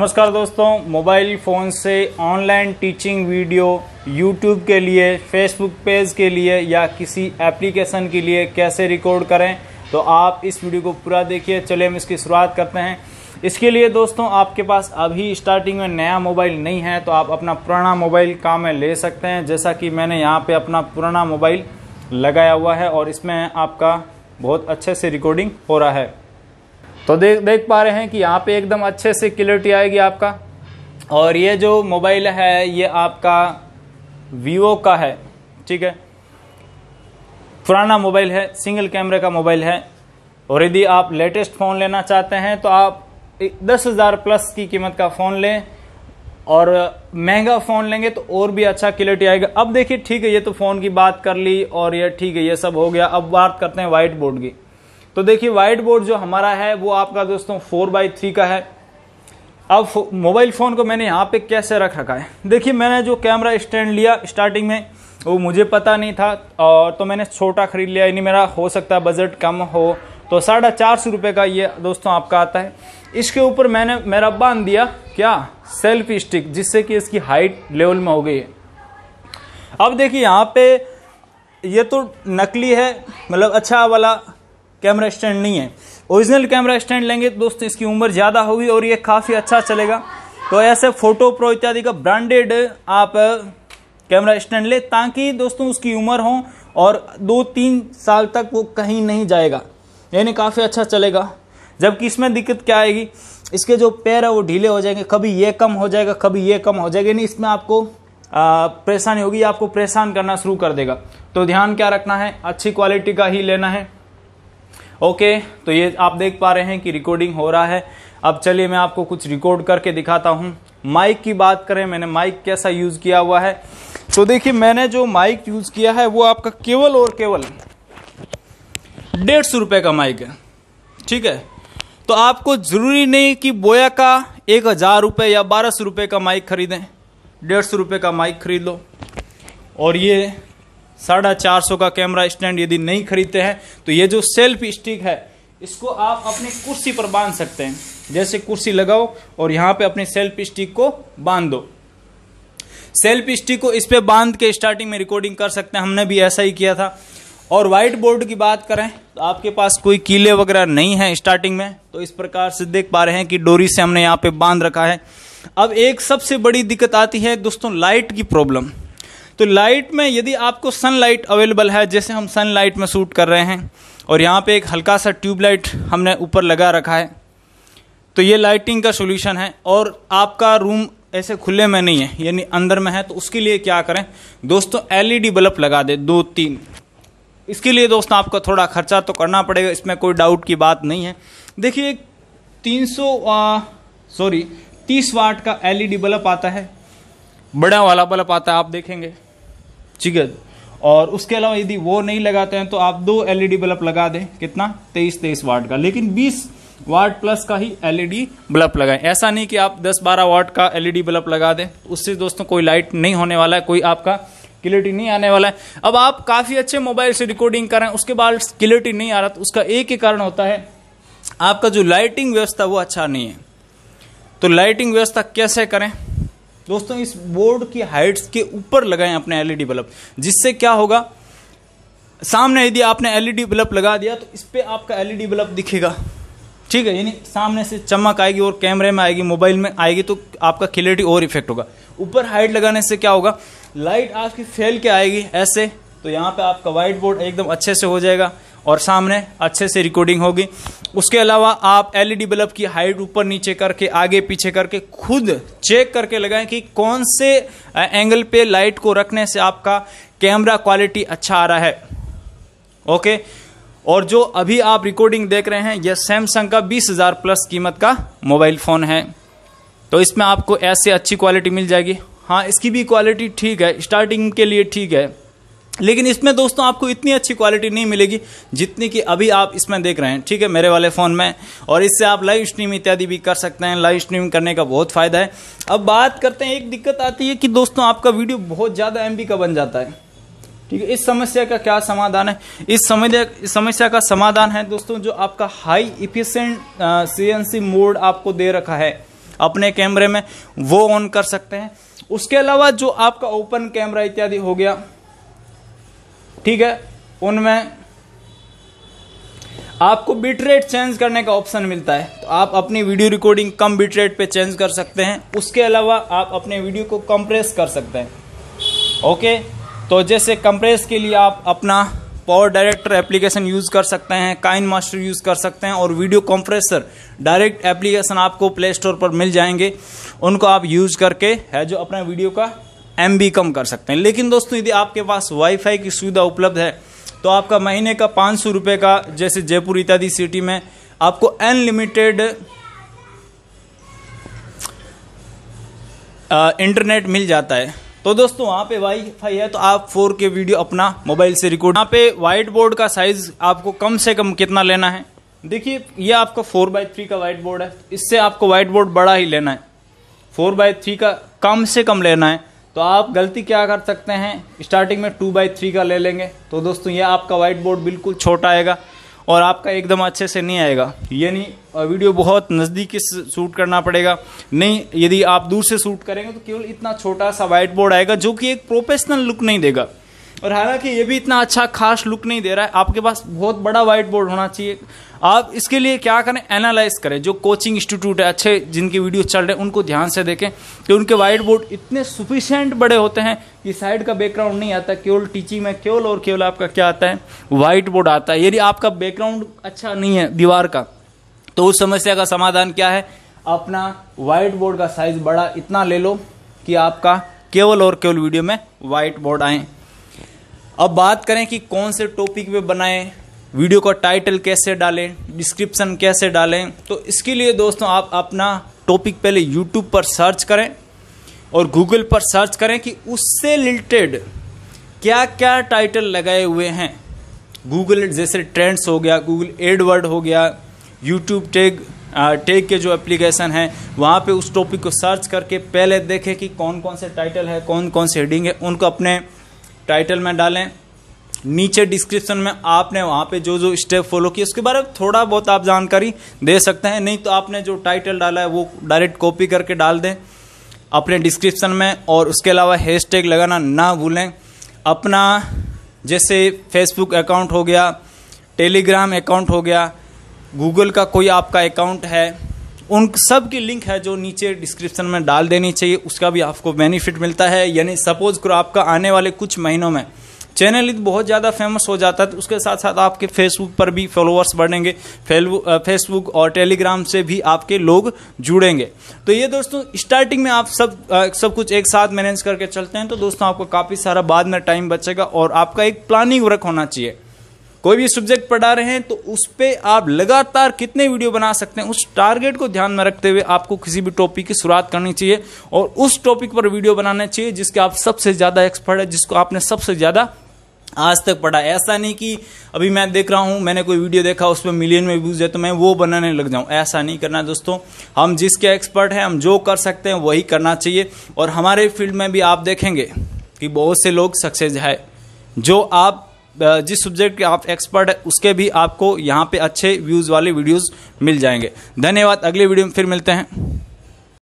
नमस्कार दोस्तों mobile phone से ऑनलाइन टीचिंग वीडियो यूट्यूब के लिए फेसबुक पेज के लिए या किसी एप्लीकेशन के लिए कैसे रिकॉर्ड करें तो आप इस वीडियो को पूरा देखिए चलिए हम इसकी शुरुआत करते हैं इसके लिए दोस्तों आपके पास अभी स्टार्टिंग में नया मोबाइल नहीं है तो आप अपना पुराना मोबाइल काम में ले सकते हैं जैसा कि मैंने यहाँ पर अपना पुराना मोबाइल लगाया हुआ है और इसमें आपका बहुत अच्छे से रिकॉर्डिंग हो रहा है तो देख देख पा रहे हैं कि यहाँ पे एकदम अच्छे से क्लियरिटी आएगी आपका और ये जो मोबाइल है ये आपका वीवो का है ठीक है पुराना मोबाइल है सिंगल कैमरे का मोबाइल है और यदि आप लेटेस्ट फ़ोन लेना चाहते हैं तो आप दस हज़ार प्लस की कीमत का फ़ोन लें और महंगा फ़ोन लेंगे तो और भी अच्छा क्लियरिटी आएगा अब देखिए ठीक है ये तो फ़ोन की बात कर ली और ये ठीक है ये सब हो गया अब बात करते हैं वाइट बोर्ड की तो देखिए वाइट बोर्ड जो हमारा है वो आपका दोस्तों फोर बाई थ्री का है अब मोबाइल फ़ोन को मैंने यहाँ पे कैसे रख रखा है देखिए मैंने जो कैमरा स्टैंड लिया स्टार्टिंग में वो मुझे पता नहीं था और तो मैंने छोटा ख़रीद लिया यानी मेरा हो सकता है बजट कम हो तो साढ़े चार सौ रुपये का ये दोस्तों आपका आता है इसके ऊपर मैंने मेरा बांध दिया क्या सेल्फी स्टिक जिससे कि इसकी हाइट लेवल में हो गई है अब देखिए यहाँ पे ये तो नकली है मतलब अच्छा वाला कैमरा स्टैंड नहीं है ओरिजिनल कैमरा स्टैंड लेंगे तो दोस्तों इसकी उम्र ज़्यादा होगी और ये काफ़ी अच्छा चलेगा तो ऐसे फ़ोटो प्रो इत्यादि का ब्रांडेड आप कैमरा स्टैंड ले ताकि दोस्तों उसकी उम्र हो और दो तीन साल तक वो कहीं नहीं जाएगा यानी काफ़ी अच्छा चलेगा जबकि इसमें दिक्कत क्या आएगी इसके जो पैर है वो ढीले हो जाएंगे कभी ये कम हो जाएगा कभी ये कम हो जाएगा यानी इसमें आपको परेशानी होगी आपको परेशान करना शुरू कर देगा तो ध्यान क्या रखना है अच्छी क्वालिटी का ही लेना है ओके तो ये आप देख पा रहे हैं कि रिकॉर्डिंग हो रहा है अब चलिए मैं आपको कुछ रिकॉर्ड करके दिखाता हूँ माइक की बात करें मैंने माइक कैसा यूज़ किया हुआ है तो देखिए मैंने जो माइक यूज़ किया है वो आपका केवल और केवल डेढ़ सौ रुपये का माइक है ठीक है तो आपको ज़रूरी नहीं कि बोया का एक हज़ार रुपये या बारह सौ रुपये का माइक खरीदें डेढ़ सौ रुपये का माइक खरीद लो और ये साढ़ा चार सौ का कैमरा स्टैंड यदि नहीं खरीदते हैं तो ये जो सेल्फ स्टिक है इसको आप अपनी कुर्सी पर बांध सकते हैं जैसे कुर्सी लगाओ और यहाँ पे अपने सेल्फ स्टिक को बांध दो सेल्फ स्टिक को इस पर बांध के स्टार्टिंग में रिकॉर्डिंग कर सकते हैं हमने भी ऐसा ही किया था और व्हाइट बोर्ड की बात करें तो आपके पास कोई कीले वगैरह नहीं है स्टार्टिंग में तो इस प्रकार से देख पा रहे हैं कि डोरी से हमने यहाँ पे बांध रखा है अब एक सबसे बड़ी दिक्कत आती है दोस्तों लाइट की प्रॉब्लम तो लाइट में यदि आपको सनलाइट अवेलेबल है जैसे हम सनलाइट में शूट कर रहे हैं और यहाँ पे एक हल्का सा ट्यूबलाइट हमने ऊपर लगा रखा है तो ये लाइटिंग का सोल्यूशन है और आपका रूम ऐसे खुले में नहीं है यानी अंदर में है तो उसके लिए क्या करें दोस्तों एलईडी बल्ब लगा दे दो तीन इसके लिए दोस्तों आपको थोड़ा खर्चा तो करना पड़ेगा इसमें कोई डाउट की बात नहीं है देखिए तीन सौ सॉरी तीस वाट का एलईडी बल्ब आता है बड़ा वाला बल्ब आता है आप देखेंगे ठीक है और उसके अलावा यदि वो नहीं लगाते हैं तो आप दो एलईडी e बल्ब लगा दें कितना तेईस तेईस वाट का लेकिन बीस वाट प्लस का ही एलईडी e बल्ब लगाएं ऐसा नहीं कि आप दस बारह वाट का एलईडी e बल्ब लगा दें उससे दोस्तों कोई लाइट नहीं होने वाला है कोई आपका क्लियरिटी नहीं आने वाला है अब आप काफ़ी अच्छे मोबाइल से रिकॉर्डिंग करें उसके बाद क्लियरिटी नहीं आ रहा तो उसका एक ही कारण होता है आपका जो लाइटिंग व्यवस्था वो अच्छा नहीं है तो लाइटिंग व्यवस्था कैसे करें दोस्तों इस बोर्ड की हाइट्स के ऊपर लगाएं अपने एलईडी बल्ब जिससे क्या होगा सामने यदि आपने एलईडी बल्ब लगा दिया तो इस पर आपका एलईडी बल्ब दिखेगा ठीक है यानी सामने से चमक आएगी और कैमरे में आएगी मोबाइल में आएगी तो आपका क्लियरिटी और इफेक्ट होगा ऊपर हाइट लगाने से क्या होगा लाइट आपकी फैल के आएगी ऐसे तो यहाँ पे आपका वाइट बोर्ड एकदम अच्छे से हो जाएगा और सामने अच्छे से रिकॉर्डिंग होगी उसके अलावा आप एलईडी e बल्ब की हाइट ऊपर नीचे करके आगे पीछे करके खुद चेक करके लगाएं कि कौन से एंगल पे लाइट को रखने से आपका कैमरा क्वालिटी अच्छा आ रहा है ओके और जो अभी आप रिकॉर्डिंग देख रहे हैं यह सैमसंग का बीस हज़ार प्लस कीमत का मोबाइल फ़ोन है तो इसमें आपको ऐसे अच्छी क्वालिटी मिल जाएगी हाँ इसकी भी क्वालिटी ठीक है स्टार्टिंग के लिए ठीक है लेकिन इसमें दोस्तों आपको इतनी अच्छी क्वालिटी नहीं मिलेगी जितनी कि अभी आप इसमें देख रहे हैं ठीक है मेरे वाले फ़ोन में और इससे आप लाइव स्ट्रीम इत्यादि भी कर सकते हैं लाइव स्ट्रीम करने का बहुत फ़ायदा है अब बात करते हैं एक दिक्कत आती है कि दोस्तों आपका वीडियो बहुत ज़्यादा एम का बन जाता है ठीक है इस समस्या का क्या समाधान है इस समस्या का समाधान है दोस्तों जो आपका हाई इफिशेंट सी मोड आपको दे रखा है अपने कैमरे में वो ऑन कर सकते हैं उसके अलावा जो आपका ओपन कैमरा इत्यादि हो गया ठीक है उनमें आपको बिट रेट चेंज करने का ऑप्शन मिलता है तो आप अपनी वीडियो रिकॉर्डिंग कम बिट रेट पे चेंज कर सकते हैं उसके अलावा आप अपने वीडियो को कंप्रेस कर सकते हैं ओके तो जैसे कंप्रेस के लिए आप अपना पावर डायरेक्टर एप्लीकेशन यूज़ कर सकते हैं काइन मास्टर यूज़ कर सकते हैं और वीडियो कंप्रेसर डायरेक्ट एप्लीकेशन आपको प्ले स्टोर पर मिल जाएंगे उनको आप यूज़ करके है जो अपना वीडियो का एम कम कर सकते हैं लेकिन दोस्तों यदि आपके पास वाईफाई की सुविधा उपलब्ध है तो आपका महीने का पाँच सौ रुपये का जैसे जयपुर इत्यादि सिटी में आपको अनलिमिटेड इंटरनेट मिल जाता है तो दोस्तों वहाँ पे वाईफाई है तो आप फोर के वीडियो अपना मोबाइल से रिकॉर्ड यहाँ पे वाइट बोर्ड का साइज़ आपको कम से कम कितना लेना है देखिए ये आपका फोर बाई थ्री का वाइट बोर्ड है इससे आपको वाइट बोर्ड बड़ा ही लेना है फोर बाई थ्री का कम से कम लेना है तो आप गलती क्या कर सकते हैं स्टार्टिंग में टू बाई थ्री का ले लेंगे तो दोस्तों ये आपका वाइट बोर्ड बिल्कुल छोटा आएगा और आपका एकदम अच्छे से नहीं आएगा यानी वीडियो बहुत नज़दीकी से शूट करना पड़ेगा नहीं यदि आप दूर से शूट करेंगे तो केवल इतना छोटा सा वाइट बोर्ड आएगा जो कि एक प्रोफेशनल लुक नहीं देगा और हालांकि ये भी इतना अच्छा खास लुक नहीं दे रहा है आपके पास बहुत बड़ा व्हाइट बोर्ड होना चाहिए आप इसके लिए क्या करें एनालाइज करें जो कोचिंग इंस्टीट्यूट है अच्छे जिनके वीडियो चल रहे हैं उनको ध्यान से देखें कि उनके व्हाइट बोर्ड इतने सुफिशियंट बड़े होते हैं कि साइड का बैकग्राउंड नहीं आता केवल टीचिंग में केवल और केवल आपका क्या आता है व्हाइट बोर्ड आता है यदि आपका बैकग्राउंड अच्छा नहीं है दीवार का तो उस समस्या का समाधान क्या है अपना व्हाइट बोर्ड का साइज बड़ा इतना ले लो कि आपका केवल और केवल वीडियो में व्हाइट बोर्ड आए अब बात करें कि कौन से टॉपिक पे बनाएं वीडियो का टाइटल कैसे डालें डिस्क्रिप्शन कैसे डालें तो इसके लिए दोस्तों आप अपना टॉपिक पहले यूट्यूब पर सर्च करें और गूगल पर सर्च करें कि उससे रिलेटेड क्या क्या टाइटल लगाए हुए हैं गूगल जैसे ट्रेंड्स हो गया गूगल एडवर्ड हो गया यूट्यूब टेग टेग के जो एप्लीकेशन है वहाँ पे उस टॉपिक को सर्च करके पहले देखें कि कौन कौन से टाइटल है कौन कौन से हेडिंग है उनको अपने टाइटल में डालें नीचे डिस्क्रिप्शन में आपने वहाँ पे जो जो स्टेप फॉलो किए उसके बारे में थोड़ा बहुत आप जानकारी दे सकते हैं नहीं तो आपने जो टाइटल डाला है वो डायरेक्ट कॉपी करके डाल दें अपने डिस्क्रिप्शन में और उसके अलावा हैश टैग लगाना ना भूलें अपना जैसे फेसबुक अकाउंट हो गया टेलीग्राम अकाउंट हो गया गूगल का कोई आपका अकाउंट है उन सब की लिंक है जो नीचे डिस्क्रिप्शन में डाल देनी चाहिए उसका भी आपको बेनिफिट मिलता है यानी सपोज करो आपका आने वाले कुछ महीनों में चैनल यदि बहुत ज़्यादा फेमस हो जाता है तो उसके साथ साथ आपके फेसबुक पर भी फॉलोअर्स बढ़ेंगे फेसबुक और टेलीग्राम से भी आपके लोग जुड़ेंगे तो ये दोस्तों स्टार्टिंग में आप सब सब कुछ एक साथ मैनेज करके चलते हैं तो दोस्तों आपको काफ़ी सारा बाद में टाइम बचेगा और आपका एक प्लानिंग वर्क होना चाहिए कोई भी सब्जेक्ट पढ़ा रहे हैं तो उस पर आप लगातार कितने वीडियो बना सकते हैं उस टारगेट को ध्यान में रखते हुए आपको किसी भी टॉपिक की शुरुआत करनी चाहिए और उस टॉपिक पर वीडियो बनाना चाहिए जिसके आप सबसे ज़्यादा एक्सपर्ट है जिसको आपने सबसे ज़्यादा आज तक पढ़ा ऐसा नहीं कि अभी मैं देख रहा हूं मैंने कोई वीडियो देखा उस पर मिलियन में व्यूज़ है तो मैं वो बनाने लग जाऊं ऐसा नहीं करना दोस्तों हम जिसके एक्सपर्ट हैं हम जो कर सकते हैं वही करना चाहिए और हमारे फील्ड में भी आप देखेंगे कि बहुत से लोग सक्सेस है जो आप जिस सब्जेक्ट के आप एक्सपर्ट है उसके भी आपको यहाँ पे अच्छे व्यूज़ वाले वीडियोज़ मिल जाएंगे धन्यवाद अगले वीडियो में फिर मिलते हैं